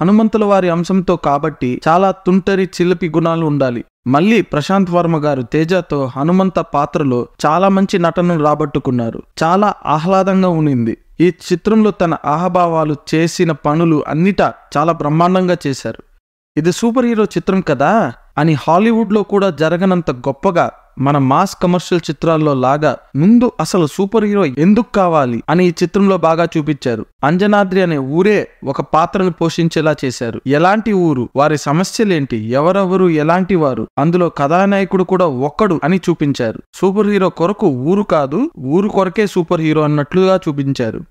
హనుమంతుల వారి అంశంతో కాబట్టి చాలా తుంటరి చిలిపి గుణాలు ఉండాలి మళ్ళీ ప్రశాంత్ వర్మ గారు తేజతో హనుమంత పాత్రలో చాలా మంచి నటనను రాబట్టుకున్నారు చాలా ఆహ్లాదంగా ఉనింది ఈ చిత్రంలో తన ఆహభావాలు చేసిన పనులు అన్నిటా చాలా బ్రహ్మాండంగా చేశారు ఇది సూపర్ హీరో చిత్రం కదా అని హాలీవుడ్లో కూడా జరగనంత గొప్పగా మన మాస్ కమర్షియల్ చిత్రాల్లో లాగా ముందు అసలు సూపర్ హీరో ఎందుకు కావాలి అని ఈ చిత్రంలో బాగా చూపించారు అంజనాద్రి అనే ఊరే ఒక పాత్రను పోషించేలా చేశారు ఎలాంటి ఊరు వారి సమస్యలేంటి ఎవరెవరు ఎలాంటి వారు అందులో కథానాయకుడు కూడా ఒక్కడు అని చూపించారు సూపర్ హీరో కొరకు ఊరు కాదు ఊరు కొరకే సూపర్ హీరో అన్నట్లుగా చూపించారు